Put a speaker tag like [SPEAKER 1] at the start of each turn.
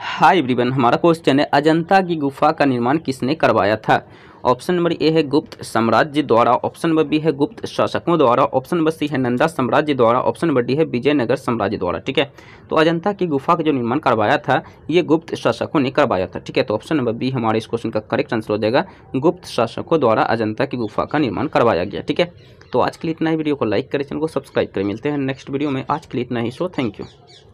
[SPEAKER 1] hi everyone हमारा question है अजंता की गुफा का निर्माण किसने करवाया था ऑप्शन नंबर ए है गुप्त साम्राज्य द्वारा ऑप्शन नंबर बी है गुप्त शासकों द्वारा ऑप्शन नंबर सी है नंदा साम्राज्य द्वारा ऑप्शन नंबर डी है विजयनगर साम्राज्य द्वारा ठीक है तो अजंता की गुफा का जो निर्माण करवाया था ये गुप्त शासकों ने करवाया था ठीक है तो ऑप्शन नंबर बी हमारे इस क्वेश्चन का करेक्ट आंसर हो जाएगा गुप्त शासकों द्वारा अजंता की गुफा का निर्माण करवाया गया ठीक है तो आज के लिए इतना ही वीडियो को लाइक करें चैनल को सब्सक्राइब करें मिलते हैं नेक्स्ट वीडियो में आज के लिए इतना ही सो थैंक यू